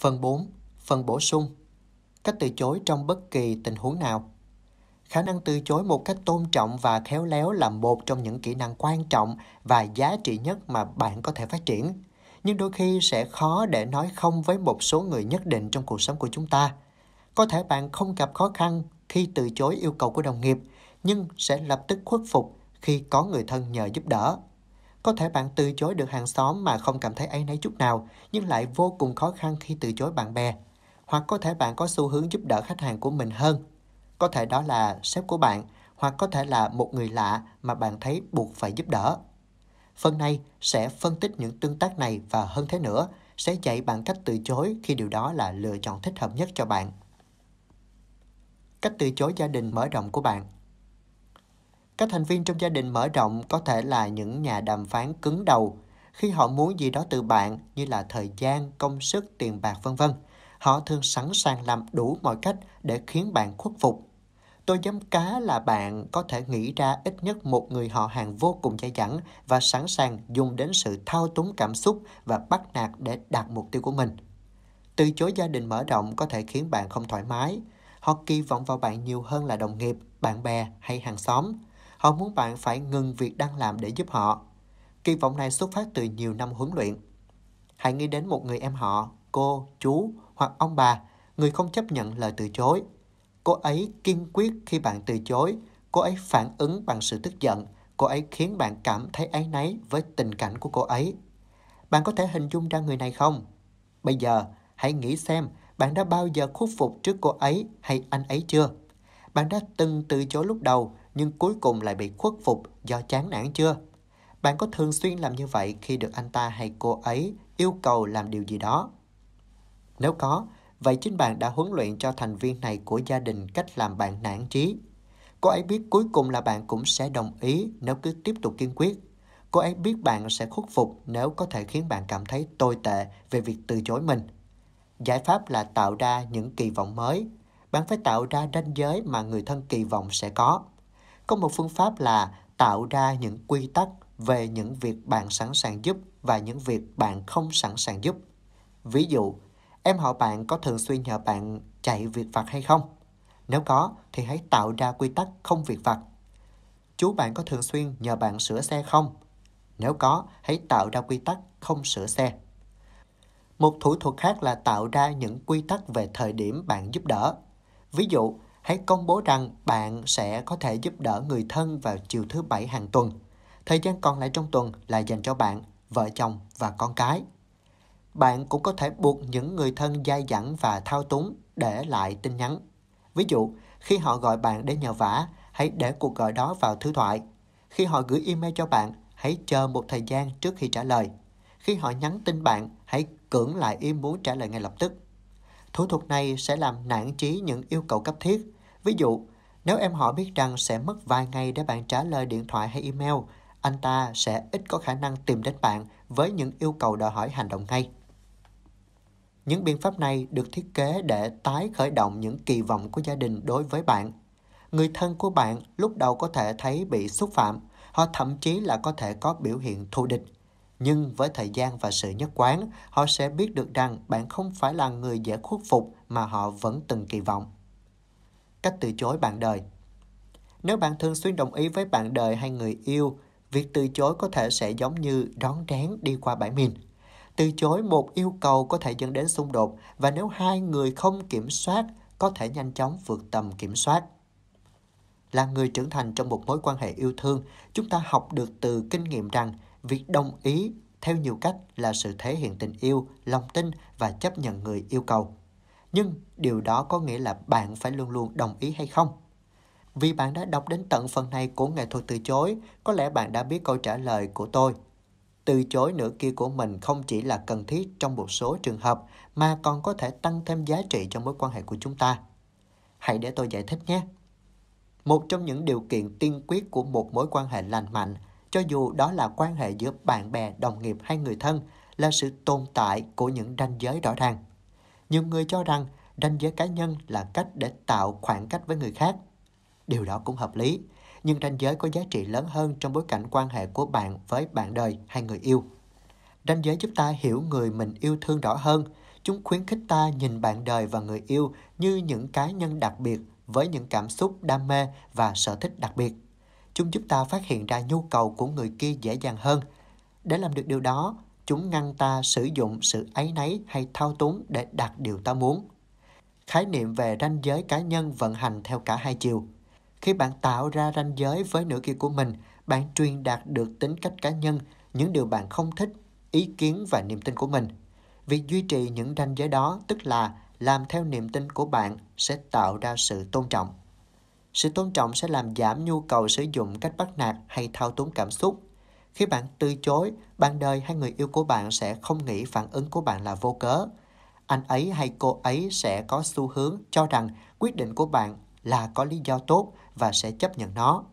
Phần 4. Phần bổ sung. Cách từ chối trong bất kỳ tình huống nào. Khả năng từ chối một cách tôn trọng và khéo léo là một trong những kỹ năng quan trọng và giá trị nhất mà bạn có thể phát triển. Nhưng đôi khi sẽ khó để nói không với một số người nhất định trong cuộc sống của chúng ta. Có thể bạn không gặp khó khăn khi từ chối yêu cầu của đồng nghiệp, nhưng sẽ lập tức khuất phục khi có người thân nhờ giúp đỡ có thể bạn từ chối được hàng xóm mà không cảm thấy ấy nấy chút nào, nhưng lại vô cùng khó khăn khi từ chối bạn bè. Hoặc có thể bạn có xu hướng giúp đỡ khách hàng của mình hơn. Có thể đó là sếp của bạn, hoặc có thể là một người lạ mà bạn thấy buộc phải giúp đỡ. Phần này sẽ phân tích những tương tác này và hơn thế nữa, sẽ dạy bạn cách từ chối khi điều đó là lựa chọn thích hợp nhất cho bạn. Cách từ chối gia đình mở rộng của bạn – các thành viên trong gia đình mở rộng có thể là những nhà đàm phán cứng đầu khi họ muốn gì đó từ bạn như là thời gian, công sức, tiền bạc vân vân. Họ thường sẵn sàng làm đủ mọi cách để khiến bạn khuất phục. Tôi dám cá là bạn có thể nghĩ ra ít nhất một người họ hàng vô cùng dai dẳng và sẵn sàng dùng đến sự thao túng cảm xúc và bắt nạt để đạt mục tiêu của mình. Từ chối gia đình mở rộng có thể khiến bạn không thoải mái. Họ kỳ vọng vào bạn nhiều hơn là đồng nghiệp, bạn bè hay hàng xóm. Họ muốn bạn phải ngừng việc đang làm để giúp họ. Kỳ vọng này xuất phát từ nhiều năm huấn luyện. Hãy nghĩ đến một người em họ, cô, chú hoặc ông bà, người không chấp nhận lời từ chối. Cô ấy kiên quyết khi bạn từ chối, cô ấy phản ứng bằng sự tức giận, cô ấy khiến bạn cảm thấy áy náy với tình cảnh của cô ấy. Bạn có thể hình dung ra người này không? Bây giờ, hãy nghĩ xem bạn đã bao giờ khuất phục trước cô ấy hay anh ấy chưa? Bạn đã từng từ chối lúc đầu, nhưng cuối cùng lại bị khuất phục do chán nản chưa? Bạn có thường xuyên làm như vậy khi được anh ta hay cô ấy yêu cầu làm điều gì đó? Nếu có, vậy chính bạn đã huấn luyện cho thành viên này của gia đình cách làm bạn nản trí. Cô ấy biết cuối cùng là bạn cũng sẽ đồng ý nếu cứ tiếp tục kiên quyết. Cô ấy biết bạn sẽ khuất phục nếu có thể khiến bạn cảm thấy tồi tệ về việc từ chối mình. Giải pháp là tạo ra những kỳ vọng mới. Bạn phải tạo ra ranh giới mà người thân kỳ vọng sẽ có. Có một phương pháp là tạo ra những quy tắc về những việc bạn sẵn sàng giúp và những việc bạn không sẵn sàng giúp. Ví dụ, em họ bạn có thường xuyên nhờ bạn chạy việc vặt hay không? Nếu có thì hãy tạo ra quy tắc không việc vặt. Chú bạn có thường xuyên nhờ bạn sửa xe không? Nếu có, hãy tạo ra quy tắc không sửa xe. Một thủ thuật khác là tạo ra những quy tắc về thời điểm bạn giúp đỡ. Ví dụ, hãy công bố rằng bạn sẽ có thể giúp đỡ người thân vào chiều thứ bảy hàng tuần. Thời gian còn lại trong tuần là dành cho bạn, vợ chồng và con cái. Bạn cũng có thể buộc những người thân dai dẳng và thao túng để lại tin nhắn. Ví dụ, khi họ gọi bạn để nhờ vả, hãy để cuộc gọi đó vào thứ thoại. Khi họ gửi email cho bạn, hãy chờ một thời gian trước khi trả lời. Khi họ nhắn tin bạn, hãy cưỡng lại ý muốn trả lời ngay lập tức. Thủ thuật này sẽ làm nản trí những yêu cầu cấp thiết, Ví dụ, nếu em họ biết rằng sẽ mất vài ngày để bạn trả lời điện thoại hay email, anh ta sẽ ít có khả năng tìm đến bạn với những yêu cầu đòi hỏi hành động ngay. Những biện pháp này được thiết kế để tái khởi động những kỳ vọng của gia đình đối với bạn. Người thân của bạn lúc đầu có thể thấy bị xúc phạm, họ thậm chí là có thể có biểu hiện thù địch. Nhưng với thời gian và sự nhất quán, họ sẽ biết được rằng bạn không phải là người dễ khuất phục mà họ vẫn từng kỳ vọng cách từ chối bạn đời nếu bạn thường xuyên đồng ý với bạn đời hay người yêu việc từ chối có thể sẽ giống như đón đén đi qua bãi mìn từ chối một yêu cầu có thể dẫn đến xung đột và nếu hai người không kiểm soát có thể nhanh chóng vượt tầm kiểm soát là người trưởng thành trong một mối quan hệ yêu thương chúng ta học được từ kinh nghiệm rằng việc đồng ý theo nhiều cách là sự thể hiện tình yêu lòng tin và chấp nhận người yêu cầu nhưng điều đó có nghĩa là bạn phải luôn luôn đồng ý hay không vì bạn đã đọc đến tận phần này của nghệ thuật từ chối có lẽ bạn đã biết câu trả lời của tôi từ chối nửa kia của mình không chỉ là cần thiết trong một số trường hợp mà còn có thể tăng thêm giá trị cho mối quan hệ của chúng ta hãy để tôi giải thích nhé một trong những điều kiện tiên quyết của một mối quan hệ lành mạnh cho dù đó là quan hệ giữa bạn bè đồng nghiệp hay người thân là sự tồn tại của những ranh giới rõ ràng nhiều người cho rằng ranh giới cá nhân là cách để tạo khoảng cách với người khác điều đó cũng hợp lý nhưng ranh giới có giá trị lớn hơn trong bối cảnh quan hệ của bạn với bạn đời hay người yêu ranh giới giúp ta hiểu người mình yêu thương rõ hơn chúng khuyến khích ta nhìn bạn đời và người yêu như những cá nhân đặc biệt với những cảm xúc đam mê và sở thích đặc biệt chúng giúp ta phát hiện ra nhu cầu của người kia dễ dàng hơn để làm được điều đó chúng ngăn ta sử dụng sự áy náy hay thao túng để đạt điều ta muốn. Khái niệm về ranh giới cá nhân vận hành theo cả hai chiều. Khi bạn tạo ra ranh giới với nửa kia của mình, bạn truyền đạt được tính cách cá nhân, những điều bạn không thích, ý kiến và niềm tin của mình. Việc duy trì những ranh giới đó tức là làm theo niềm tin của bạn sẽ tạo ra sự tôn trọng. Sự tôn trọng sẽ làm giảm nhu cầu sử dụng cách bắt nạt hay thao túng cảm xúc khi bạn từ chối, bạn đời hay người yêu của bạn sẽ không nghĩ phản ứng của bạn là vô cớ. Anh ấy hay cô ấy sẽ có xu hướng cho rằng quyết định của bạn là có lý do tốt và sẽ chấp nhận nó.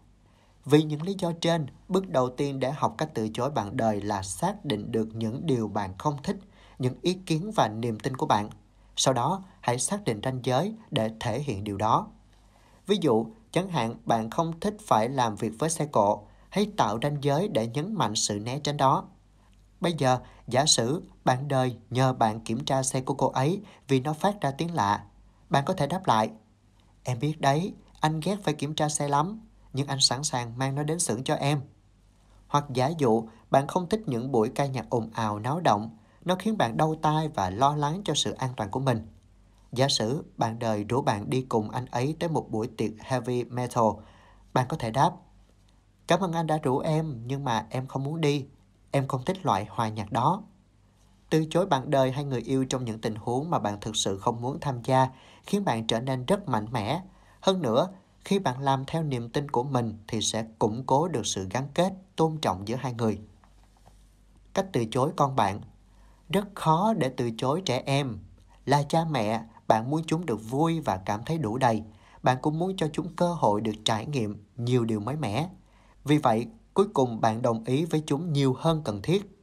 Vì những lý do trên, bước đầu tiên để học cách từ chối bạn đời là xác định được những điều bạn không thích, những ý kiến và niềm tin của bạn. Sau đó, hãy xác định ranh giới để thể hiện điều đó. Ví dụ, chẳng hạn bạn không thích phải làm việc với xe cộ, hay tạo ranh giới để nhấn mạnh sự né tránh đó. Bây giờ, giả sử bạn đời nhờ bạn kiểm tra xe của cô ấy vì nó phát ra tiếng lạ, bạn có thể đáp lại, em biết đấy, anh ghét phải kiểm tra xe lắm, nhưng anh sẵn sàng mang nó đến xưởng cho em. Hoặc giả dụ, bạn không thích những buổi ca nhạc ồn ào náo động, nó khiến bạn đau tai và lo lắng cho sự an toàn của mình. Giả sử bạn đời rủ bạn đi cùng anh ấy tới một buổi tiệc heavy metal, bạn có thể đáp, Cảm ơn anh đã rủ em, nhưng mà em không muốn đi. Em không thích loại hòa nhạc đó. Từ chối bạn đời hay người yêu trong những tình huống mà bạn thực sự không muốn tham gia khiến bạn trở nên rất mạnh mẽ. Hơn nữa, khi bạn làm theo niềm tin của mình thì sẽ củng cố được sự gắn kết, tôn trọng giữa hai người. Cách từ chối con bạn Rất khó để từ chối trẻ em. Là cha mẹ, bạn muốn chúng được vui và cảm thấy đủ đầy. Bạn cũng muốn cho chúng cơ hội được trải nghiệm nhiều điều mới mẻ vì vậy, cuối cùng bạn đồng ý với chúng nhiều hơn cần thiết.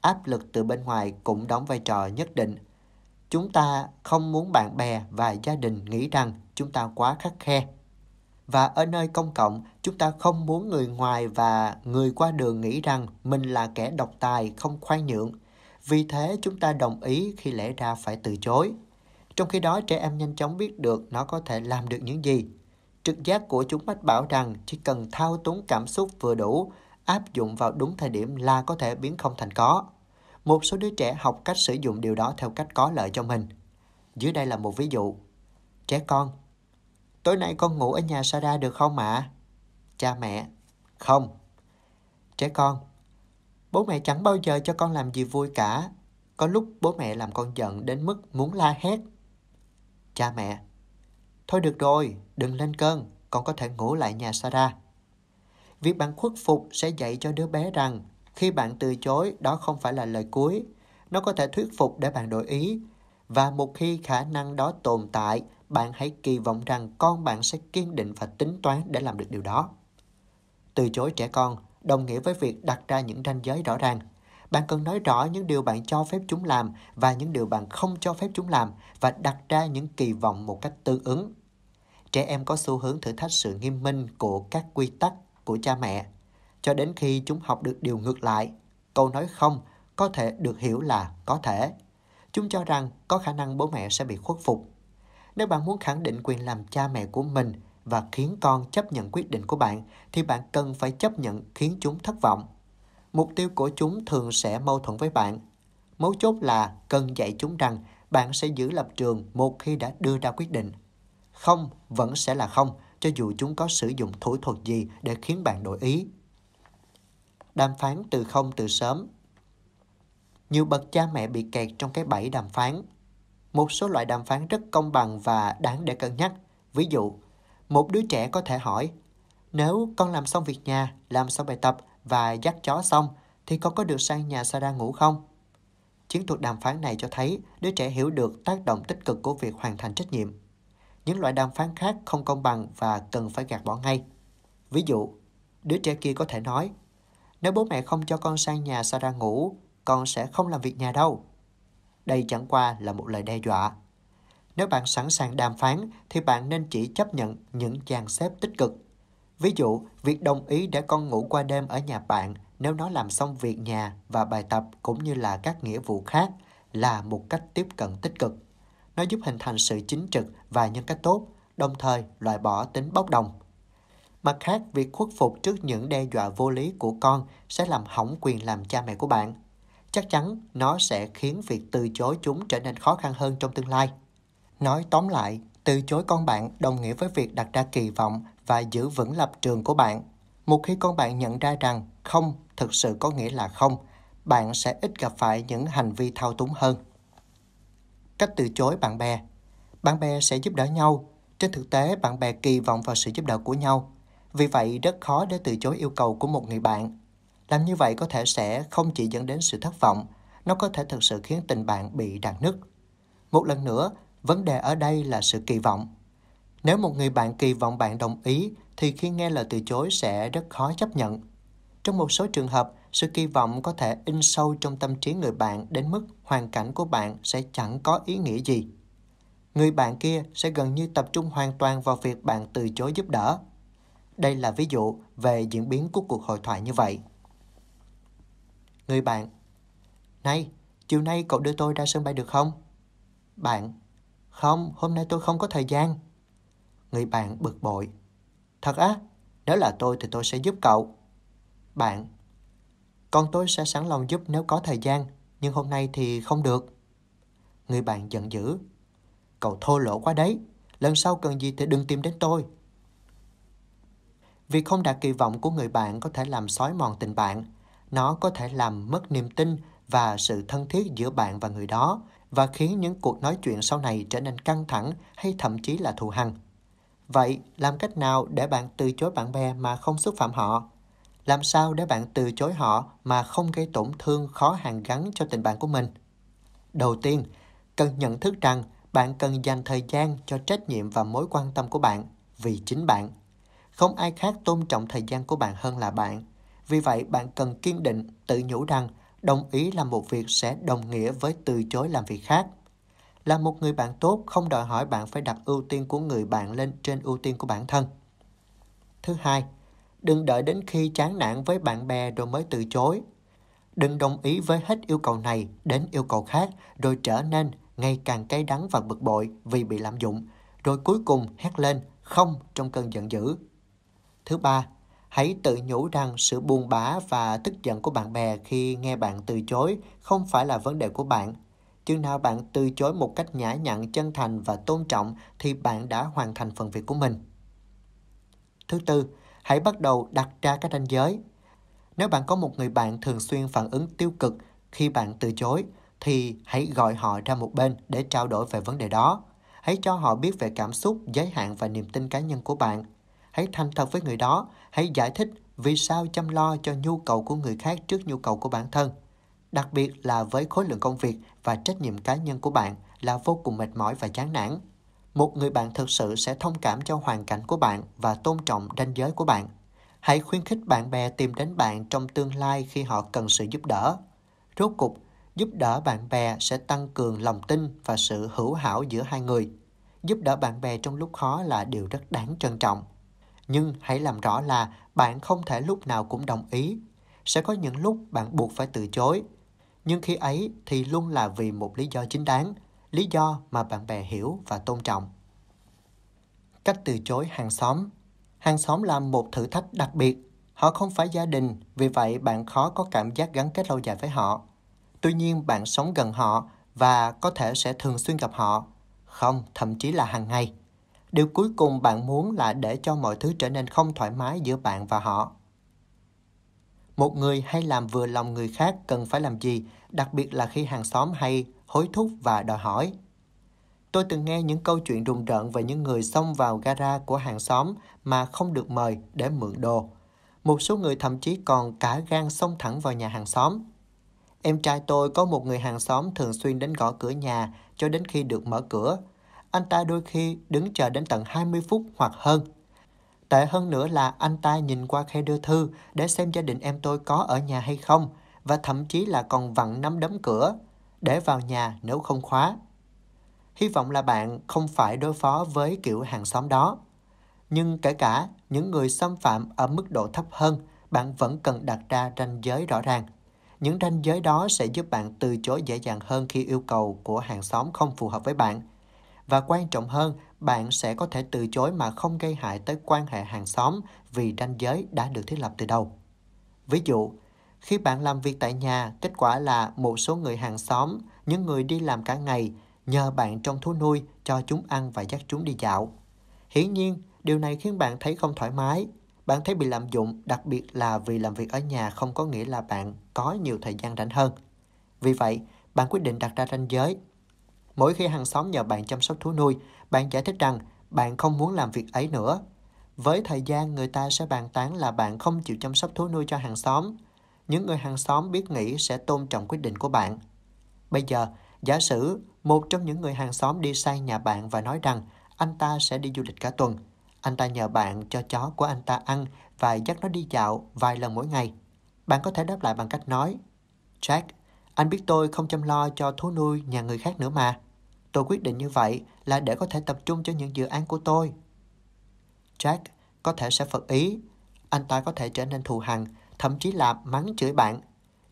Áp lực từ bên ngoài cũng đóng vai trò nhất định. Chúng ta không muốn bạn bè và gia đình nghĩ rằng chúng ta quá khắc khe. Và ở nơi công cộng, chúng ta không muốn người ngoài và người qua đường nghĩ rằng mình là kẻ độc tài, không khoan nhượng. Vì thế chúng ta đồng ý khi lẽ ra phải từ chối. Trong khi đó trẻ em nhanh chóng biết được nó có thể làm được những gì Trực giác của chúng mách bảo rằng chỉ cần thao túng cảm xúc vừa đủ, áp dụng vào đúng thời điểm là có thể biến không thành có. Một số đứa trẻ học cách sử dụng điều đó theo cách có lợi cho mình. Dưới đây là một ví dụ. Trẻ con, tối nay con ngủ ở nhà Sara được không ạ? À? Cha mẹ, không. Trẻ con, bố mẹ chẳng bao giờ cho con làm gì vui cả. Có lúc bố mẹ làm con giận đến mức muốn la hét. Cha mẹ, Thôi được rồi, đừng lên cơn, con có thể ngủ lại nhà Sarah. Việc bạn khuất phục sẽ dạy cho đứa bé rằng khi bạn từ chối đó không phải là lời cuối. Nó có thể thuyết phục để bạn đổi ý. Và một khi khả năng đó tồn tại, bạn hãy kỳ vọng rằng con bạn sẽ kiên định và tính toán để làm được điều đó. Từ chối trẻ con đồng nghĩa với việc đặt ra những ranh giới rõ ràng. Bạn cần nói rõ những điều bạn cho phép chúng làm và những điều bạn không cho phép chúng làm và đặt ra những kỳ vọng một cách tương ứng trẻ em có xu hướng thử thách sự nghiêm minh của các quy tắc của cha mẹ cho đến khi chúng học được điều ngược lại câu nói không có thể được hiểu là có thể chúng cho rằng có khả năng bố mẹ sẽ bị khuất phục nếu bạn muốn khẳng định quyền làm cha mẹ của mình và khiến con chấp nhận quyết định của bạn thì bạn cần phải chấp nhận khiến chúng thất vọng mục tiêu của chúng thường sẽ mâu thuẫn với bạn mấu chốt là cần dạy chúng rằng bạn sẽ giữ lập trường một khi đã đưa ra quyết định không vẫn sẽ là không, cho dù chúng có sử dụng thủ thuật gì để khiến bạn đổi ý. Đàm phán từ không từ sớm Nhiều bậc cha mẹ bị kẹt trong cái bẫy đàm phán. Một số loại đàm phán rất công bằng và đáng để cân nhắc. Ví dụ, một đứa trẻ có thể hỏi, nếu con làm xong việc nhà, làm xong bài tập và dắt chó xong, thì con có được sang nhà Sara ngủ không? Chiến thuật đàm phán này cho thấy đứa trẻ hiểu được tác động tích cực của việc hoàn thành trách nhiệm những loại đàm phán khác không công bằng và cần phải gạt bỏ ngay. Ví dụ, đứa trẻ kia có thể nói, nếu bố mẹ không cho con sang nhà xa ra ngủ, con sẽ không làm việc nhà đâu. Đây chẳng qua là một lời đe dọa. Nếu bạn sẵn sàng đàm phán thì bạn nên chỉ chấp nhận những dàn xếp tích cực. Ví dụ, việc đồng ý để con ngủ qua đêm ở nhà bạn nếu nó làm xong việc nhà và bài tập cũng như là các nghĩa vụ khác là một cách tiếp cận tích cực. Nó giúp hình thành sự chính trực và nhân cách tốt, đồng thời loại bỏ tính bốc đồng. Mặt khác, việc khuất phục trước những đe dọa vô lý của con sẽ làm hỏng quyền làm cha mẹ của bạn. Chắc chắn nó sẽ khiến việc từ chối chúng trở nên khó khăn hơn trong tương lai. Nói tóm lại, từ chối con bạn đồng nghĩa với việc đặt ra kỳ vọng và giữ vững lập trường của bạn. Một khi con bạn nhận ra rằng không thực sự có nghĩa là không, bạn sẽ ít gặp phải những hành vi thao túng hơn cách từ chối bạn bè. Bạn bè sẽ giúp đỡ nhau, trên thực tế bạn bè kỳ vọng vào sự giúp đỡ của nhau. Vì vậy rất khó để từ chối yêu cầu của một người bạn. Làm như vậy có thể sẽ không chỉ dẫn đến sự thất vọng, nó có thể thực sự khiến tình bạn bị đạn nứt. Một lần nữa, vấn đề ở đây là sự kỳ vọng. Nếu một người bạn kỳ vọng bạn đồng ý thì khi nghe lời từ chối sẽ rất khó chấp nhận trong một số trường hợp, sự kỳ vọng có thể in sâu trong tâm trí người bạn đến mức hoàn cảnh của bạn sẽ chẳng có ý nghĩa gì. Người bạn kia sẽ gần như tập trung hoàn toàn vào việc bạn từ chối giúp đỡ. Đây là ví dụ về diễn biến của cuộc hội thoại như vậy. Người bạn Này, chiều nay cậu đưa tôi ra sân bay được không? Bạn Không, hôm nay tôi không có thời gian. Người bạn bực bội Thật á, nếu là tôi thì tôi sẽ giúp cậu bạn Con tôi sẽ sẵn lòng giúp nếu có thời gian, nhưng hôm nay thì không được. Người bạn giận dữ. Cậu thô lỗ quá đấy, lần sau cần gì thì đừng tìm đến tôi. Việc không đạt kỳ vọng của người bạn có thể làm xói mòn tình bạn. Nó có thể làm mất niềm tin và sự thân thiết giữa bạn và người đó và khiến những cuộc nói chuyện sau này trở nên căng thẳng hay thậm chí là thù hằn. Vậy, làm cách nào để bạn từ chối bạn bè mà không xúc phạm họ? Làm sao để bạn từ chối họ mà không gây tổn thương khó hàn gắn cho tình bạn của mình? Đầu tiên, cần nhận thức rằng bạn cần dành thời gian cho trách nhiệm và mối quan tâm của bạn vì chính bạn. Không ai khác tôn trọng thời gian của bạn hơn là bạn. Vì vậy, bạn cần kiên định, tự nhủ rằng đồng ý làm một việc sẽ đồng nghĩa với từ chối làm việc khác. Là một người bạn tốt không đòi hỏi bạn phải đặt ưu tiên của người bạn lên trên ưu tiên của bản thân. Thứ hai, Đừng đợi đến khi chán nản với bạn bè rồi mới từ chối. Đừng đồng ý với hết yêu cầu này đến yêu cầu khác rồi trở nên ngày càng cay đắng và bực bội vì bị lạm dụng. Rồi cuối cùng hét lên không trong cơn giận dữ. Thứ ba, hãy tự nhủ rằng sự buồn bã và tức giận của bạn bè khi nghe bạn từ chối không phải là vấn đề của bạn. Chừng nào bạn từ chối một cách nhã nhặn, chân thành và tôn trọng thì bạn đã hoàn thành phần việc của mình. Thứ tư, Hãy bắt đầu đặt ra các ranh giới. Nếu bạn có một người bạn thường xuyên phản ứng tiêu cực khi bạn từ chối, thì hãy gọi họ ra một bên để trao đổi về vấn đề đó. Hãy cho họ biết về cảm xúc, giới hạn và niềm tin cá nhân của bạn. Hãy thành thật với người đó, hãy giải thích vì sao chăm lo cho nhu cầu của người khác trước nhu cầu của bản thân. Đặc biệt là với khối lượng công việc và trách nhiệm cá nhân của bạn là vô cùng mệt mỏi và chán nản một người bạn thực sự sẽ thông cảm cho hoàn cảnh của bạn và tôn trọng ranh giới của bạn hãy khuyến khích bạn bè tìm đến bạn trong tương lai khi họ cần sự giúp đỡ rốt cục giúp đỡ bạn bè sẽ tăng cường lòng tin và sự hữu hảo giữa hai người giúp đỡ bạn bè trong lúc khó là điều rất đáng trân trọng nhưng hãy làm rõ là bạn không thể lúc nào cũng đồng ý sẽ có những lúc bạn buộc phải từ chối nhưng khi ấy thì luôn là vì một lý do chính đáng lý do mà bạn bè hiểu và tôn trọng. Cách từ chối hàng xóm Hàng xóm là một thử thách đặc biệt. Họ không phải gia đình, vì vậy bạn khó có cảm giác gắn kết lâu dài với họ. Tuy nhiên, bạn sống gần họ và có thể sẽ thường xuyên gặp họ, không, thậm chí là hàng ngày. Điều cuối cùng bạn muốn là để cho mọi thứ trở nên không thoải mái giữa bạn và họ. Một người hay làm vừa lòng người khác cần phải làm gì, đặc biệt là khi hàng xóm hay hối thúc và đòi hỏi. Tôi từng nghe những câu chuyện rùng rợn về những người xông vào gara của hàng xóm mà không được mời để mượn đồ. Một số người thậm chí còn cả gan xông thẳng vào nhà hàng xóm. Em trai tôi có một người hàng xóm thường xuyên đến gõ cửa nhà cho đến khi được mở cửa. Anh ta đôi khi đứng chờ đến tận 20 phút hoặc hơn. Tệ hơn nữa là anh ta nhìn qua khe đưa thư để xem gia đình em tôi có ở nhà hay không và thậm chí là còn vặn nắm đấm cửa để vào nhà nếu không khóa. Hy vọng là bạn không phải đối phó với kiểu hàng xóm đó. Nhưng kể cả những người xâm phạm ở mức độ thấp hơn, bạn vẫn cần đặt ra ranh giới rõ ràng. Những ranh giới đó sẽ giúp bạn từ chối dễ dàng hơn khi yêu cầu của hàng xóm không phù hợp với bạn. Và quan trọng hơn, bạn sẽ có thể từ chối mà không gây hại tới quan hệ hàng xóm vì ranh giới đã được thiết lập từ đầu. Ví dụ, khi bạn làm việc tại nhà, kết quả là một số người hàng xóm, những người đi làm cả ngày, nhờ bạn trong thú nuôi cho chúng ăn và dắt chúng đi dạo. Hiển nhiên, điều này khiến bạn thấy không thoải mái. Bạn thấy bị lạm dụng, đặc biệt là vì làm việc ở nhà không có nghĩa là bạn có nhiều thời gian rảnh hơn. Vì vậy, bạn quyết định đặt ra ranh giới. Mỗi khi hàng xóm nhờ bạn chăm sóc thú nuôi, bạn giải thích rằng bạn không muốn làm việc ấy nữa. Với thời gian, người ta sẽ bàn tán là bạn không chịu chăm sóc thú nuôi cho hàng xóm, những người hàng xóm biết nghĩ sẽ tôn trọng quyết định của bạn. Bây giờ, giả sử một trong những người hàng xóm đi sang nhà bạn và nói rằng anh ta sẽ đi du lịch cả tuần. Anh ta nhờ bạn cho chó của anh ta ăn và dắt nó đi dạo vài lần mỗi ngày. Bạn có thể đáp lại bằng cách nói Jack, anh biết tôi không chăm lo cho thú nuôi nhà người khác nữa mà. Tôi quyết định như vậy là để có thể tập trung cho những dự án của tôi. Jack có thể sẽ phật ý, anh ta có thể trở nên thù hằn thậm chí là mắng chửi bạn.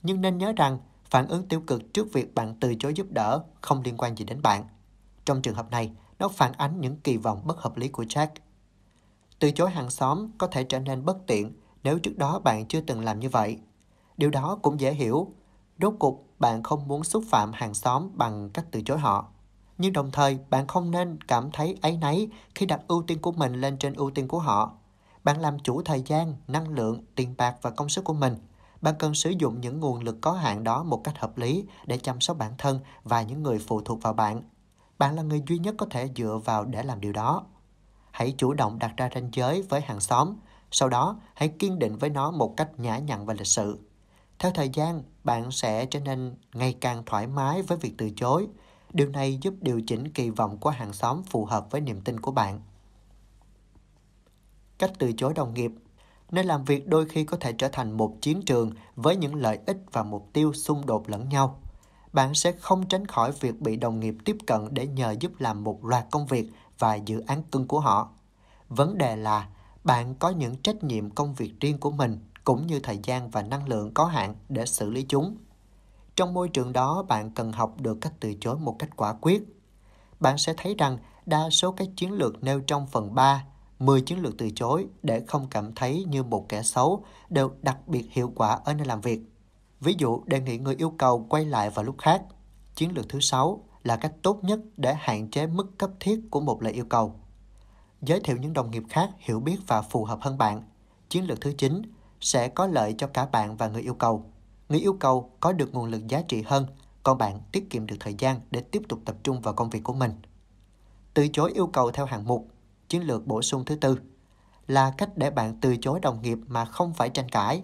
Nhưng nên nhớ rằng, phản ứng tiêu cực trước việc bạn từ chối giúp đỡ không liên quan gì đến bạn. Trong trường hợp này, nó phản ánh những kỳ vọng bất hợp lý của Jack. Từ chối hàng xóm có thể trở nên bất tiện nếu trước đó bạn chưa từng làm như vậy. Điều đó cũng dễ hiểu. Rốt cục bạn không muốn xúc phạm hàng xóm bằng cách từ chối họ. Nhưng đồng thời, bạn không nên cảm thấy ấy nấy khi đặt ưu tiên của mình lên trên ưu tiên của họ. Bạn làm chủ thời gian, năng lượng, tiền bạc và công sức của mình. Bạn cần sử dụng những nguồn lực có hạn đó một cách hợp lý để chăm sóc bản thân và những người phụ thuộc vào bạn. Bạn là người duy nhất có thể dựa vào để làm điều đó. Hãy chủ động đặt ra ranh giới với hàng xóm, sau đó hãy kiên định với nó một cách nhã nhặn và lịch sự. Theo thời gian, bạn sẽ trở nên ngày càng thoải mái với việc từ chối. Điều này giúp điều chỉnh kỳ vọng của hàng xóm phù hợp với niềm tin của bạn cách từ chối đồng nghiệp. Nơi làm việc đôi khi có thể trở thành một chiến trường với những lợi ích và mục tiêu xung đột lẫn nhau. Bạn sẽ không tránh khỏi việc bị đồng nghiệp tiếp cận để nhờ giúp làm một loạt công việc và dự án cưng của họ. Vấn đề là bạn có những trách nhiệm công việc riêng của mình cũng như thời gian và năng lượng có hạn để xử lý chúng. Trong môi trường đó, bạn cần học được cách từ chối một cách quả quyết. Bạn sẽ thấy rằng đa số các chiến lược nêu trong phần 3 10 chiến lược từ chối để không cảm thấy như một kẻ xấu đều đặc biệt hiệu quả ở nơi làm việc. Ví dụ đề nghị người yêu cầu quay lại vào lúc khác. Chiến lược thứ 6 là cách tốt nhất để hạn chế mức cấp thiết của một lời yêu cầu. Giới thiệu những đồng nghiệp khác hiểu biết và phù hợp hơn bạn. Chiến lược thứ 9 sẽ có lợi cho cả bạn và người yêu cầu. Người yêu cầu có được nguồn lực giá trị hơn, còn bạn tiết kiệm được thời gian để tiếp tục tập trung vào công việc của mình. Từ chối yêu cầu theo hạng mục chiến lược bổ sung thứ tư là cách để bạn từ chối đồng nghiệp mà không phải tranh cãi.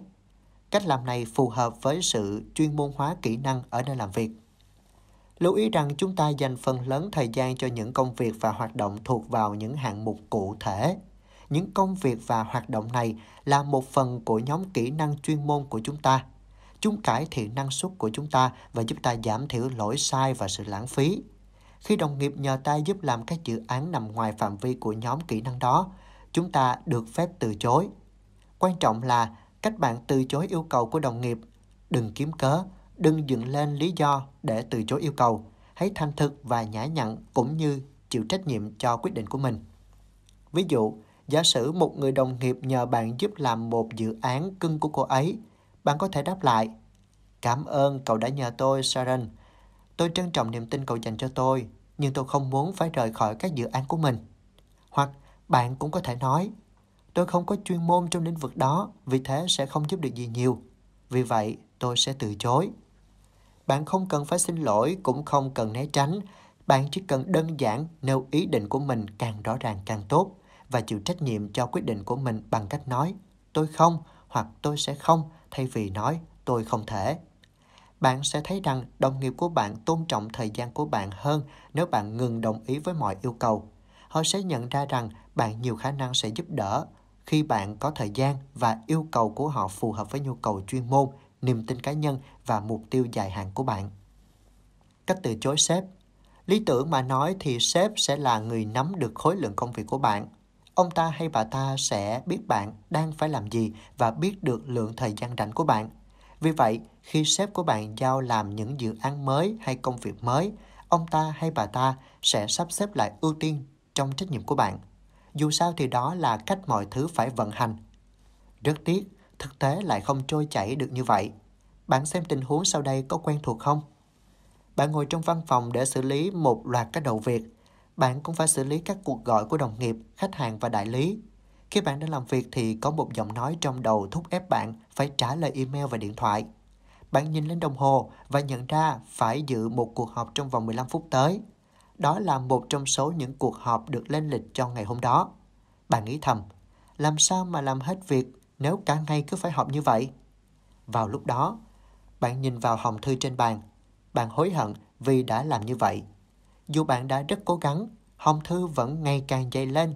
Cách làm này phù hợp với sự chuyên môn hóa kỹ năng ở nơi làm việc. Lưu ý rằng chúng ta dành phần lớn thời gian cho những công việc và hoạt động thuộc vào những hạng mục cụ thể. Những công việc và hoạt động này là một phần của nhóm kỹ năng chuyên môn của chúng ta. Chúng cải thiện năng suất của chúng ta và giúp ta giảm thiểu lỗi sai và sự lãng phí khi đồng nghiệp nhờ ta giúp làm các dự án nằm ngoài phạm vi của nhóm kỹ năng đó, chúng ta được phép từ chối. Quan trọng là cách bạn từ chối yêu cầu của đồng nghiệp. Đừng kiếm cớ, đừng dựng lên lý do để từ chối yêu cầu. Hãy thanh thực và nhã nhặn cũng như chịu trách nhiệm cho quyết định của mình. Ví dụ, giả sử một người đồng nghiệp nhờ bạn giúp làm một dự án cưng của cô ấy, bạn có thể đáp lại Cảm ơn cậu đã nhờ tôi, Sharon. Tôi trân trọng niềm tin cậu dành cho tôi, nhưng tôi không muốn phải rời khỏi các dự án của mình. Hoặc bạn cũng có thể nói, tôi không có chuyên môn trong lĩnh vực đó, vì thế sẽ không giúp được gì nhiều. Vì vậy, tôi sẽ từ chối. Bạn không cần phải xin lỗi, cũng không cần né tránh. Bạn chỉ cần đơn giản nêu ý định của mình càng rõ ràng càng tốt và chịu trách nhiệm cho quyết định của mình bằng cách nói tôi không hoặc tôi sẽ không thay vì nói tôi không thể bạn sẽ thấy rằng đồng nghiệp của bạn tôn trọng thời gian của bạn hơn nếu bạn ngừng đồng ý với mọi yêu cầu. Họ sẽ nhận ra rằng bạn nhiều khả năng sẽ giúp đỡ khi bạn có thời gian và yêu cầu của họ phù hợp với nhu cầu chuyên môn, niềm tin cá nhân và mục tiêu dài hạn của bạn. Cách từ chối sếp Lý tưởng mà nói thì sếp sẽ là người nắm được khối lượng công việc của bạn. Ông ta hay bà ta sẽ biết bạn đang phải làm gì và biết được lượng thời gian rảnh của bạn. Vì vậy, khi sếp của bạn giao làm những dự án mới hay công việc mới ông ta hay bà ta sẽ sắp xếp lại ưu tiên trong trách nhiệm của bạn dù sao thì đó là cách mọi thứ phải vận hành rất tiếc thực tế lại không trôi chảy được như vậy bạn xem tình huống sau đây có quen thuộc không bạn ngồi trong văn phòng để xử lý một loạt các đầu việc bạn cũng phải xử lý các cuộc gọi của đồng nghiệp khách hàng và đại lý khi bạn đang làm việc thì có một giọng nói trong đầu thúc ép bạn phải trả lời email và điện thoại bạn nhìn lên đồng hồ và nhận ra phải dự một cuộc họp trong vòng 15 phút tới. Đó là một trong số những cuộc họp được lên lịch cho ngày hôm đó. Bạn nghĩ thầm, làm sao mà làm hết việc nếu cả ngày cứ phải họp như vậy? Vào lúc đó, bạn nhìn vào hòm thư trên bàn. Bạn hối hận vì đã làm như vậy. Dù bạn đã rất cố gắng, hòm thư vẫn ngày càng dày lên,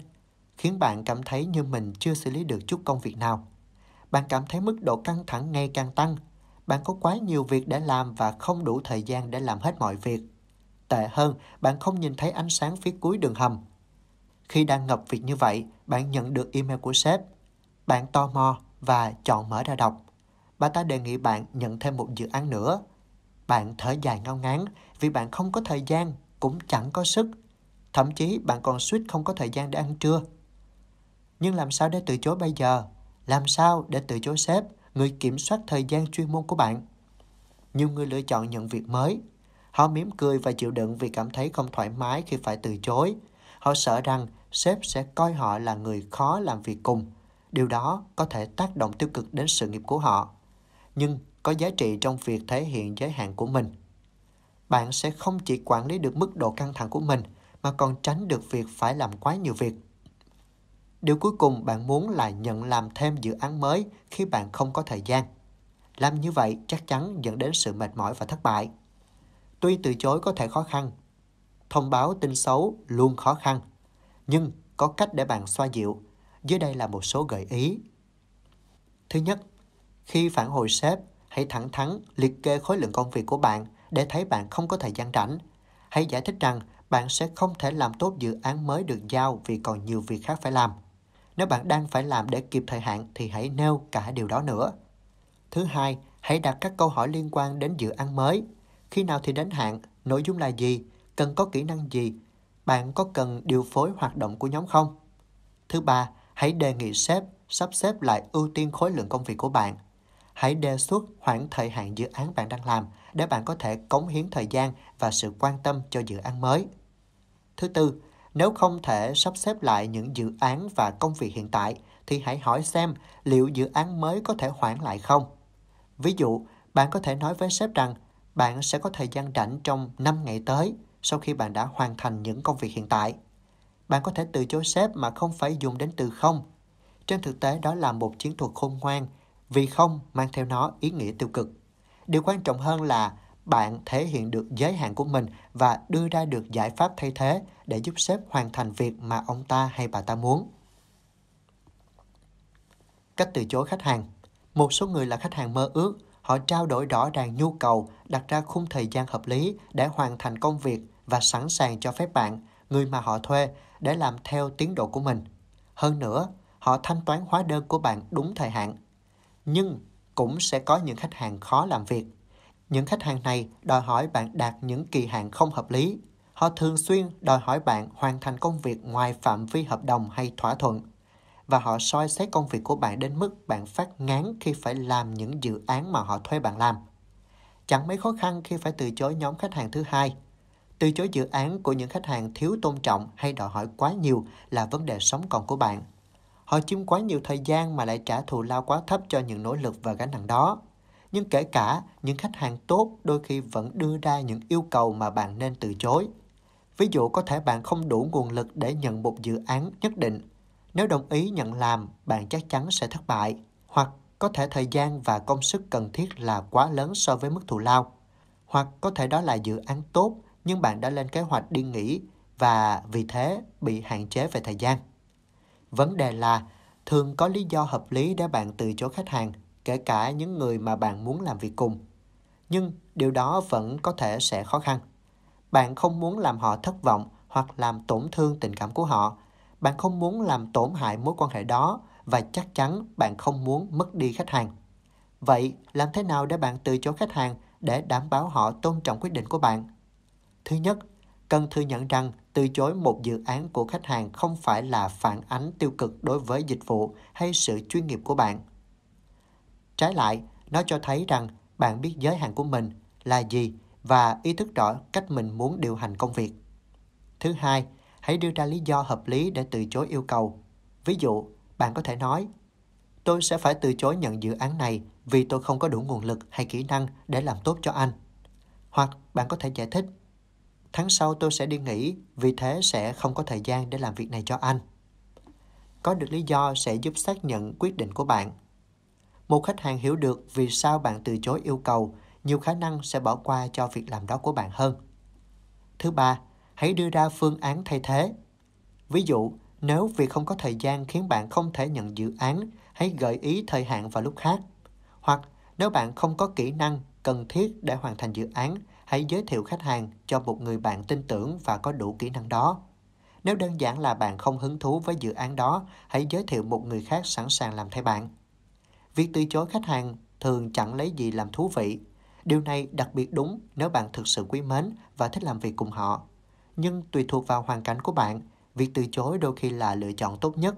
khiến bạn cảm thấy như mình chưa xử lý được chút công việc nào. Bạn cảm thấy mức độ căng thẳng ngày càng tăng – bạn có quá nhiều việc để làm và không đủ thời gian để làm hết mọi việc. Tệ hơn, bạn không nhìn thấy ánh sáng phía cuối đường hầm. Khi đang ngập việc như vậy, bạn nhận được email của sếp. Bạn tò mò và chọn mở ra đọc. Bà ta đề nghị bạn nhận thêm một dự án nữa. Bạn thở dài ngao ngán vì bạn không có thời gian, cũng chẳng có sức. Thậm chí bạn còn suýt không có thời gian để ăn trưa. Nhưng làm sao để từ chối bây giờ? Làm sao để từ chối sếp? người kiểm soát thời gian chuyên môn của bạn. Nhiều người lựa chọn nhận việc mới. Họ mỉm cười và chịu đựng vì cảm thấy không thoải mái khi phải từ chối. Họ sợ rằng sếp sẽ coi họ là người khó làm việc cùng. Điều đó có thể tác động tiêu cực đến sự nghiệp của họ. Nhưng có giá trị trong việc thể hiện giới hạn của mình. Bạn sẽ không chỉ quản lý được mức độ căng thẳng của mình mà còn tránh được việc phải làm quá nhiều việc Điều cuối cùng bạn muốn là nhận làm thêm dự án mới khi bạn không có thời gian. Làm như vậy chắc chắn dẫn đến sự mệt mỏi và thất bại. Tuy từ chối có thể khó khăn, thông báo tin xấu luôn khó khăn, nhưng có cách để bạn xoa dịu. Dưới đây là một số gợi ý. Thứ nhất, khi phản hồi sếp, hãy thẳng thắn liệt kê khối lượng công việc của bạn để thấy bạn không có thời gian rảnh. Hãy giải thích rằng bạn sẽ không thể làm tốt dự án mới được giao vì còn nhiều việc khác phải làm. Nếu bạn đang phải làm để kịp thời hạn thì hãy nêu cả điều đó nữa. Thứ hai, hãy đặt các câu hỏi liên quan đến dự án mới. Khi nào thì đến hạn, nội dung là gì, cần có kỹ năng gì, bạn có cần điều phối hoạt động của nhóm không? Thứ ba, hãy đề nghị sếp sắp xếp lại ưu tiên khối lượng công việc của bạn. Hãy đề xuất khoảng thời hạn dự án bạn đang làm để bạn có thể cống hiến thời gian và sự quan tâm cho dự án mới. Thứ tư, nếu không thể sắp xếp lại những dự án và công việc hiện tại, thì hãy hỏi xem liệu dự án mới có thể hoãn lại không. Ví dụ, bạn có thể nói với sếp rằng bạn sẽ có thời gian rảnh trong 5 ngày tới sau khi bạn đã hoàn thành những công việc hiện tại. Bạn có thể từ chối sếp mà không phải dùng đến từ không. Trên thực tế đó là một chiến thuật khôn ngoan, vì không mang theo nó ý nghĩa tiêu cực. Điều quan trọng hơn là bạn thể hiện được giới hạn của mình và đưa ra được giải pháp thay thế để giúp sếp hoàn thành việc mà ông ta hay bà ta muốn. Cách từ chối khách hàng Một số người là khách hàng mơ ước, họ trao đổi rõ ràng nhu cầu, đặt ra khung thời gian hợp lý để hoàn thành công việc và sẵn sàng cho phép bạn, người mà họ thuê, để làm theo tiến độ của mình. Hơn nữa, họ thanh toán hóa đơn của bạn đúng thời hạn. Nhưng cũng sẽ có những khách hàng khó làm việc những khách hàng này đòi hỏi bạn đạt những kỳ hạn không hợp lý. Họ thường xuyên đòi hỏi bạn hoàn thành công việc ngoài phạm vi hợp đồng hay thỏa thuận và họ soi xét công việc của bạn đến mức bạn phát ngán khi phải làm những dự án mà họ thuê bạn làm. Chẳng mấy khó khăn khi phải từ chối nhóm khách hàng thứ hai. Từ chối dự án của những khách hàng thiếu tôn trọng hay đòi hỏi quá nhiều là vấn đề sống còn của bạn. Họ chiếm quá nhiều thời gian mà lại trả thù lao quá thấp cho những nỗ lực và gánh nặng đó nhưng kể cả những khách hàng tốt đôi khi vẫn đưa ra những yêu cầu mà bạn nên từ chối. Ví dụ có thể bạn không đủ nguồn lực để nhận một dự án nhất định. Nếu đồng ý nhận làm, bạn chắc chắn sẽ thất bại. Hoặc có thể thời gian và công sức cần thiết là quá lớn so với mức thù lao. Hoặc có thể đó là dự án tốt nhưng bạn đã lên kế hoạch đi nghỉ và vì thế bị hạn chế về thời gian. Vấn đề là thường có lý do hợp lý để bạn từ chối khách hàng kể cả những người mà bạn muốn làm việc cùng. Nhưng điều đó vẫn có thể sẽ khó khăn. Bạn không muốn làm họ thất vọng hoặc làm tổn thương tình cảm của họ. Bạn không muốn làm tổn hại mối quan hệ đó và chắc chắn bạn không muốn mất đi khách hàng. Vậy, làm thế nào để bạn từ chối khách hàng để đảm bảo họ tôn trọng quyết định của bạn? Thứ nhất, cần thừa nhận rằng từ chối một dự án của khách hàng không phải là phản ánh tiêu cực đối với dịch vụ hay sự chuyên nghiệp của bạn Trái lại, nó cho thấy rằng bạn biết giới hạn của mình là gì và ý thức rõ cách mình muốn điều hành công việc. Thứ hai, hãy đưa ra lý do hợp lý để từ chối yêu cầu. Ví dụ, bạn có thể nói, tôi sẽ phải từ chối nhận dự án này vì tôi không có đủ nguồn lực hay kỹ năng để làm tốt cho anh. Hoặc bạn có thể giải thích, tháng sau tôi sẽ đi nghỉ vì thế sẽ không có thời gian để làm việc này cho anh. Có được lý do sẽ giúp xác nhận quyết định của bạn một khách hàng hiểu được vì sao bạn từ chối yêu cầu, nhiều khả năng sẽ bỏ qua cho việc làm đó của bạn hơn. Thứ ba, hãy đưa ra phương án thay thế. Ví dụ, nếu việc không có thời gian khiến bạn không thể nhận dự án, hãy gợi ý thời hạn vào lúc khác. Hoặc nếu bạn không có kỹ năng cần thiết để hoàn thành dự án, hãy giới thiệu khách hàng cho một người bạn tin tưởng và có đủ kỹ năng đó. Nếu đơn giản là bạn không hứng thú với dự án đó, hãy giới thiệu một người khác sẵn sàng làm thay bạn. Việc từ chối khách hàng thường chẳng lấy gì làm thú vị. Điều này đặc biệt đúng nếu bạn thực sự quý mến và thích làm việc cùng họ. Nhưng tùy thuộc vào hoàn cảnh của bạn, việc từ chối đôi khi là lựa chọn tốt nhất.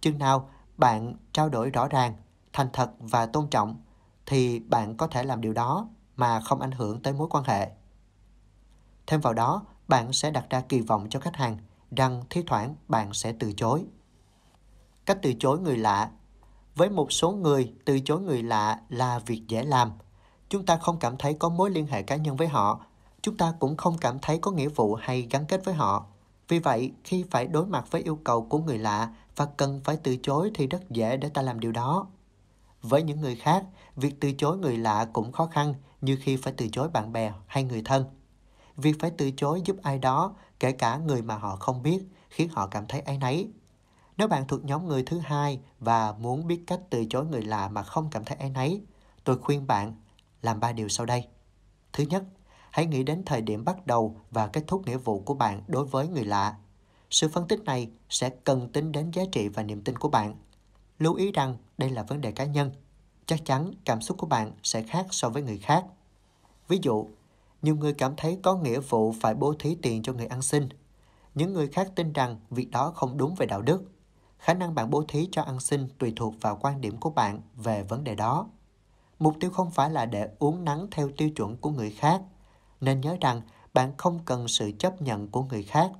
Chừng nào bạn trao đổi rõ ràng, thành thật và tôn trọng thì bạn có thể làm điều đó mà không ảnh hưởng tới mối quan hệ. Thêm vào đó, bạn sẽ đặt ra kỳ vọng cho khách hàng rằng thi thoảng bạn sẽ từ chối. Cách từ chối người lạ với một số người, từ chối người lạ là việc dễ làm. Chúng ta không cảm thấy có mối liên hệ cá nhân với họ, chúng ta cũng không cảm thấy có nghĩa vụ hay gắn kết với họ. Vì vậy, khi phải đối mặt với yêu cầu của người lạ và cần phải từ chối thì rất dễ để ta làm điều đó. Với những người khác, việc từ chối người lạ cũng khó khăn như khi phải từ chối bạn bè hay người thân. Việc phải từ chối giúp ai đó, kể cả người mà họ không biết, khiến họ cảm thấy áy náy nếu bạn thuộc nhóm người thứ hai và muốn biết cách từ chối người lạ mà không cảm thấy áy náy, tôi khuyên bạn làm ba điều sau đây. Thứ nhất, hãy nghĩ đến thời điểm bắt đầu và kết thúc nghĩa vụ của bạn đối với người lạ. Sự phân tích này sẽ cần tính đến giá trị và niềm tin của bạn. Lưu ý rằng đây là vấn đề cá nhân. Chắc chắn cảm xúc của bạn sẽ khác so với người khác. Ví dụ, nhiều người cảm thấy có nghĩa vụ phải bố thí tiền cho người ăn xin. Những người khác tin rằng việc đó không đúng về đạo đức khả năng bạn bố thí cho ăn xin tùy thuộc vào quan điểm của bạn về vấn đề đó. Mục tiêu không phải là để uống nắng theo tiêu chuẩn của người khác, nên nhớ rằng bạn không cần sự chấp nhận của người khác.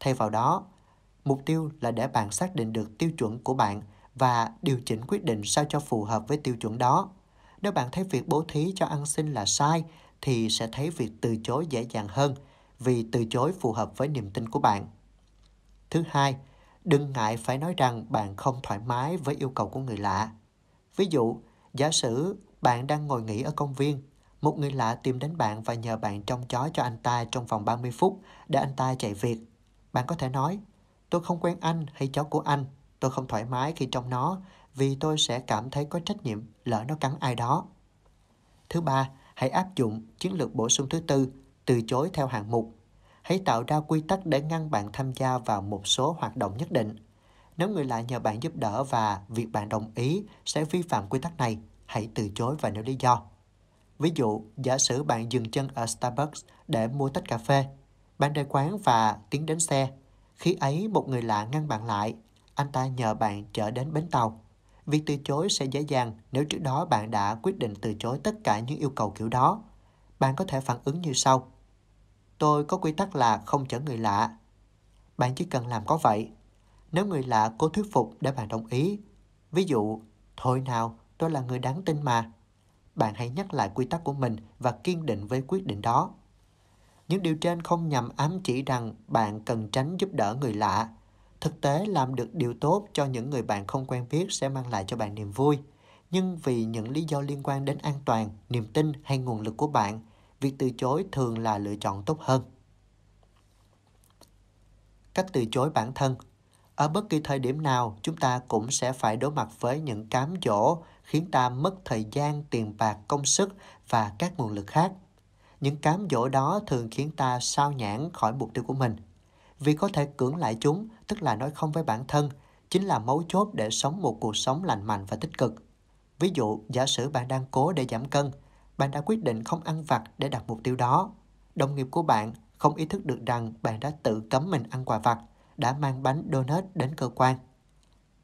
Thay vào đó, mục tiêu là để bạn xác định được tiêu chuẩn của bạn và điều chỉnh quyết định sao cho phù hợp với tiêu chuẩn đó. Nếu bạn thấy việc bố thí cho ăn xin là sai thì sẽ thấy việc từ chối dễ dàng hơn vì từ chối phù hợp với niềm tin của bạn. Thứ hai, Đừng ngại phải nói rằng bạn không thoải mái với yêu cầu của người lạ. Ví dụ, giả sử bạn đang ngồi nghỉ ở công viên, một người lạ tìm đến bạn và nhờ bạn trông chó cho anh ta trong vòng 30 phút để anh ta chạy việc. Bạn có thể nói, tôi không quen anh hay chó của anh, tôi không thoải mái khi trông nó vì tôi sẽ cảm thấy có trách nhiệm lỡ nó cắn ai đó. Thứ ba, hãy áp dụng chiến lược bổ sung thứ tư, từ chối theo hạng mục hãy tạo ra quy tắc để ngăn bạn tham gia vào một số hoạt động nhất định. Nếu người lạ nhờ bạn giúp đỡ và việc bạn đồng ý sẽ vi phạm quy tắc này, hãy từ chối và nêu lý do. Ví dụ, giả sử bạn dừng chân ở Starbucks để mua tách cà phê. Bạn rời quán và tiến đến xe. Khi ấy, một người lạ ngăn bạn lại. Anh ta nhờ bạn chở đến bến tàu. Việc từ chối sẽ dễ dàng nếu trước đó bạn đã quyết định từ chối tất cả những yêu cầu kiểu đó. Bạn có thể phản ứng như sau. Tôi có quy tắc là không chở người lạ. Bạn chỉ cần làm có vậy. Nếu người lạ cố thuyết phục để bạn đồng ý, ví dụ, thôi nào, tôi là người đáng tin mà. Bạn hãy nhắc lại quy tắc của mình và kiên định với quyết định đó. Những điều trên không nhằm ám chỉ rằng bạn cần tránh giúp đỡ người lạ. Thực tế làm được điều tốt cho những người bạn không quen biết sẽ mang lại cho bạn niềm vui. Nhưng vì những lý do liên quan đến an toàn, niềm tin hay nguồn lực của bạn – việc từ chối thường là lựa chọn tốt hơn cách từ chối bản thân ở bất kỳ thời điểm nào chúng ta cũng sẽ phải đối mặt với những cám dỗ khiến ta mất thời gian tiền bạc công sức và các nguồn lực khác những cám dỗ đó thường khiến ta sao nhãn khỏi mục tiêu của mình vì có thể cưỡng lại chúng tức là nói không với bản thân chính là mấu chốt để sống một cuộc sống lành mạnh và tích cực ví dụ giả sử bạn đang cố để giảm cân bạn đã quyết định không ăn vặt để đạt mục tiêu đó. Đồng nghiệp của bạn không ý thức được rằng bạn đã tự cấm mình ăn quà vặt, đã mang bánh donut đến cơ quan.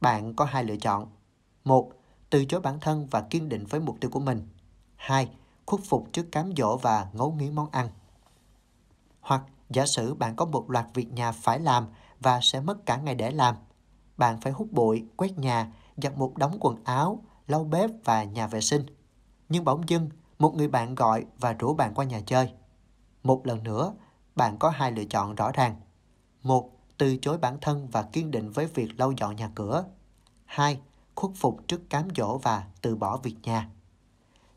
Bạn có hai lựa chọn. Một, từ chối bản thân và kiên định với mục tiêu của mình. Hai, khuất phục trước cám dỗ và ngấu nghiến món ăn. Hoặc giả sử bạn có một loạt việc nhà phải làm và sẽ mất cả ngày để làm. Bạn phải hút bụi, quét nhà, giặt một đống quần áo, lau bếp và nhà vệ sinh. Nhưng bỗng dưng một người bạn gọi và rủ bạn qua nhà chơi. Một lần nữa, bạn có hai lựa chọn rõ ràng. Một, từ chối bản thân và kiên định với việc lau dọn nhà cửa. Hai, khuất phục trước cám dỗ và từ bỏ việc nhà.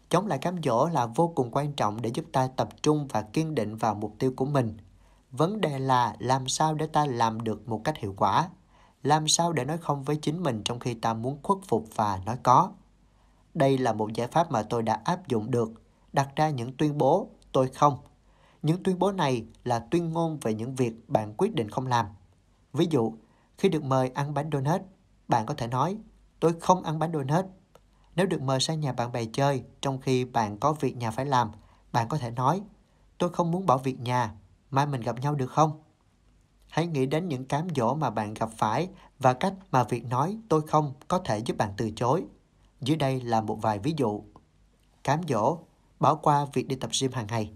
Chống lại cám dỗ là vô cùng quan trọng để giúp ta tập trung và kiên định vào mục tiêu của mình. Vấn đề là làm sao để ta làm được một cách hiệu quả. Làm sao để nói không với chính mình trong khi ta muốn khuất phục và nói có. Đây là một giải pháp mà tôi đã áp dụng được, đặt ra những tuyên bố tôi không. Những tuyên bố này là tuyên ngôn về những việc bạn quyết định không làm. Ví dụ, khi được mời ăn bánh donut, bạn có thể nói tôi không ăn bánh donut. Nếu được mời sang nhà bạn bè chơi trong khi bạn có việc nhà phải làm, bạn có thể nói tôi không muốn bỏ việc nhà, mai mình gặp nhau được không? Hãy nghĩ đến những cám dỗ mà bạn gặp phải và cách mà việc nói tôi không có thể giúp bạn từ chối. Dưới đây là một vài ví dụ. Cám dỗ, bỏ qua việc đi tập gym hàng ngày.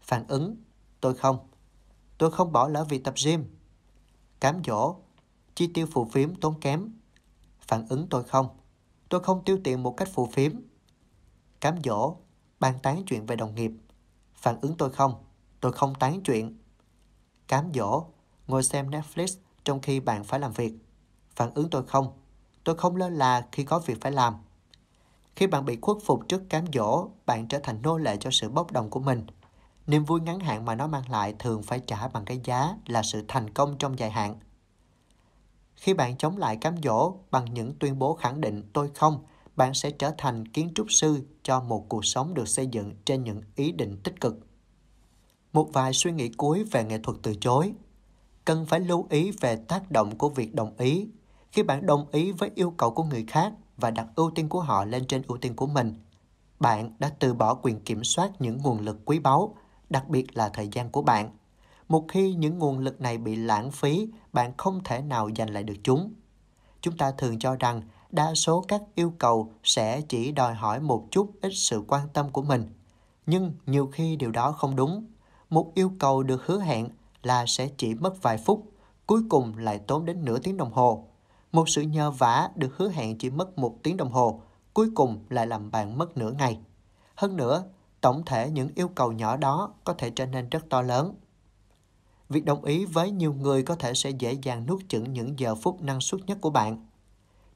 Phản ứng, tôi không. Tôi không bỏ lỡ việc tập gym. Cám dỗ, chi tiêu phụ phiếm tốn kém. Phản ứng tôi không. Tôi không tiêu tiền một cách phụ phiếm. Cám dỗ, bàn tán chuyện về đồng nghiệp. Phản ứng tôi không. Tôi không tán chuyện. Cám dỗ, ngồi xem Netflix trong khi bạn phải làm việc. Phản ứng tôi không. Tôi không lơ là khi có việc phải làm. Khi bạn bị khuất phục trước cám dỗ, bạn trở thành nô lệ cho sự bốc đồng của mình. Niềm vui ngắn hạn mà nó mang lại thường phải trả bằng cái giá là sự thành công trong dài hạn. Khi bạn chống lại cám dỗ bằng những tuyên bố khẳng định tôi không, bạn sẽ trở thành kiến trúc sư cho một cuộc sống được xây dựng trên những ý định tích cực. Một vài suy nghĩ cuối về nghệ thuật từ chối. Cần phải lưu ý về tác động của việc đồng ý. Khi bạn đồng ý với yêu cầu của người khác, và đặt ưu tiên của họ lên trên ưu tiên của mình. Bạn đã từ bỏ quyền kiểm soát những nguồn lực quý báu, đặc biệt là thời gian của bạn. Một khi những nguồn lực này bị lãng phí, bạn không thể nào giành lại được chúng. Chúng ta thường cho rằng đa số các yêu cầu sẽ chỉ đòi hỏi một chút ít sự quan tâm của mình. Nhưng nhiều khi điều đó không đúng. Một yêu cầu được hứa hẹn là sẽ chỉ mất vài phút, cuối cùng lại tốn đến nửa tiếng đồng hồ một sự nhờ vả được hứa hẹn chỉ mất một tiếng đồng hồ, cuối cùng lại làm bạn mất nửa ngày. Hơn nữa, tổng thể những yêu cầu nhỏ đó có thể trở nên rất to lớn. Việc đồng ý với nhiều người có thể sẽ dễ dàng nuốt chửng những giờ phút năng suất nhất của bạn.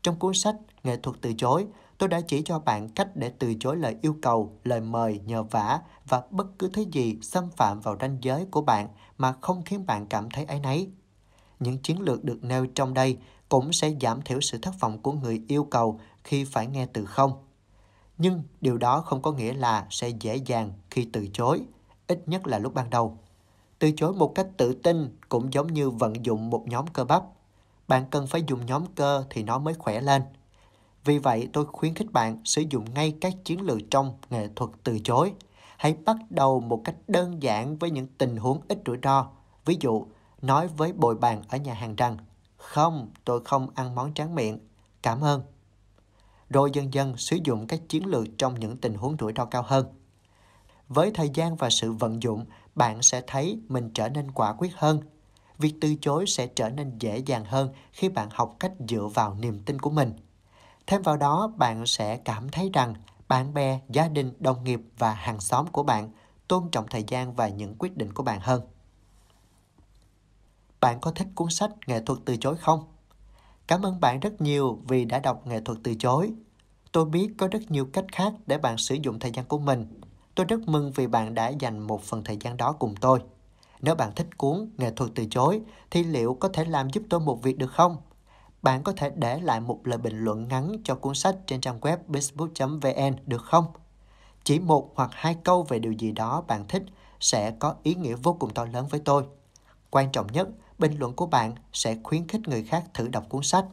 Trong cuốn sách Nghệ thuật từ chối, tôi đã chỉ cho bạn cách để từ chối lời yêu cầu, lời mời, nhờ vả và bất cứ thứ gì xâm phạm vào ranh giới của bạn mà không khiến bạn cảm thấy ấy nấy những chiến lược được nêu trong đây cũng sẽ giảm thiểu sự thất vọng của người yêu cầu khi phải nghe từ không. Nhưng điều đó không có nghĩa là sẽ dễ dàng khi từ chối, ít nhất là lúc ban đầu. Từ chối một cách tự tin cũng giống như vận dụng một nhóm cơ bắp. Bạn cần phải dùng nhóm cơ thì nó mới khỏe lên. Vì vậy, tôi khuyến khích bạn sử dụng ngay các chiến lược trong nghệ thuật từ chối. Hãy bắt đầu một cách đơn giản với những tình huống ít rủi ro. Ví dụ, nói với bồi bàn ở nhà hàng rằng không, tôi không ăn món tráng miệng, cảm ơn. Rồi dần dần sử dụng các chiến lược trong những tình huống rủi ro cao hơn. Với thời gian và sự vận dụng, bạn sẽ thấy mình trở nên quả quyết hơn. Việc từ chối sẽ trở nên dễ dàng hơn khi bạn học cách dựa vào niềm tin của mình. Thêm vào đó, bạn sẽ cảm thấy rằng bạn bè, gia đình, đồng nghiệp và hàng xóm của bạn tôn trọng thời gian và những quyết định của bạn hơn. Bạn có thích cuốn sách Nghệ thuật từ chối không? Cảm ơn bạn rất nhiều vì đã đọc Nghệ thuật từ chối. Tôi biết có rất nhiều cách khác để bạn sử dụng thời gian của mình. Tôi rất mừng vì bạn đã dành một phần thời gian đó cùng tôi. Nếu bạn thích cuốn Nghệ thuật từ chối thì liệu có thể làm giúp tôi một việc được không? Bạn có thể để lại một lời bình luận ngắn cho cuốn sách trên trang web facebook.vn được không? Chỉ một hoặc hai câu về điều gì đó bạn thích sẽ có ý nghĩa vô cùng to lớn với tôi. Quan trọng nhất bình luận của bạn sẽ khuyến khích người khác thử đọc cuốn sách.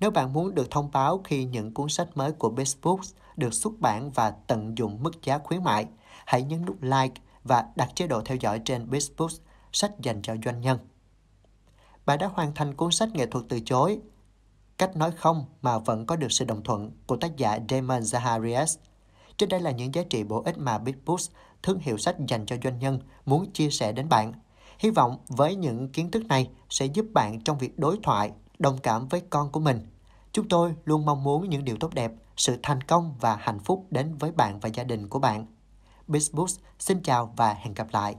Nếu bạn muốn được thông báo khi những cuốn sách mới của Best Books được xuất bản và tận dụng mức giá khuyến mại, hãy nhấn nút like và đặt chế độ theo dõi trên Best Books, sách dành cho doanh nhân. Bạn đã hoàn thành cuốn sách nghệ thuật từ chối, Cách nói không mà vẫn có được sự đồng thuận của tác giả Damon Zaharias. Trên đây là những giá trị bổ ích mà Best Books, thương hiệu sách dành cho doanh nhân, muốn chia sẻ đến bạn – Hy vọng với những kiến thức này sẽ giúp bạn trong việc đối thoại, đồng cảm với con của mình. Chúng tôi luôn mong muốn những điều tốt đẹp, sự thành công và hạnh phúc đến với bạn và gia đình của bạn. Bisbus xin chào và hẹn gặp lại.